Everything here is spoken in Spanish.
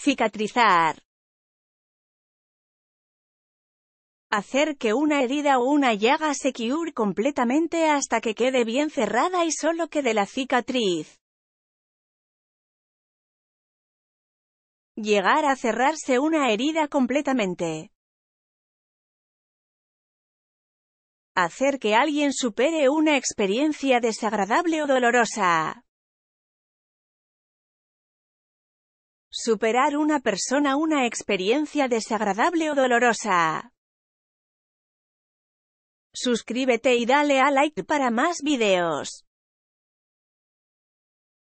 Cicatrizar. Hacer que una herida o una llaga se cure completamente hasta que quede bien cerrada y solo quede la cicatriz. Llegar a cerrarse una herida completamente. Hacer que alguien supere una experiencia desagradable o dolorosa. Superar una persona una experiencia desagradable o dolorosa. Suscríbete y dale a like para más videos.